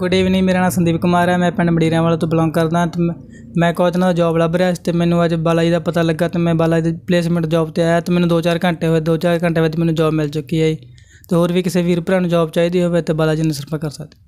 good evening ਮੇਰਾ ਨਾਮ ਸੰਦੀਪ ਕੁਮਾਰ ਹੈ ਮੈਂ ਪਿੰਡ ਵਾਲਾ ਤੋਂ ਬਿਲੋਂਗ ਕਰਦਾ ਤੇ ਮੈਂ ਕੋਚਨਾ ਦਾ ਜੌਬ ਲੱਭ ਰਿਹਾ ਸੀ ਤੇ ਮੈਨੂੰ ਅੱਜ ਬਾਲਾ ਜੀ ਦਾ ਪਤਾ ਲੱਗਾ ਤੇ ਮੈਂ ਬਾਲਾ ਦੇ ਦੀ ਪਲੇਸਮੈਂਟ ਜੌਬ ਤੇ ਆਇਆ ਤੇ ਮੈਨੂੰ 2-4 ਘੰਟੇ ਹੋਏ 2-4 ਘੰਟੇ ਵਿੱਚ ਮੈਨੂੰ ਜੌਬ ਮਿਲ ਚੁੱਕੀ ਹੈ ਤੇ ਹੋਰ ਵੀ ਕਿਸੇ ਵੀਰ ਭਰਾ ਨੂੰ ਜੌਬ ਚਾਹੀਦੀ ਹੋਵੇ ਤੇ ਬਾਲਾ ਜੀ ਨੂੰ ਸੰਪਰਕ ਕਰ ਸਕਦੇ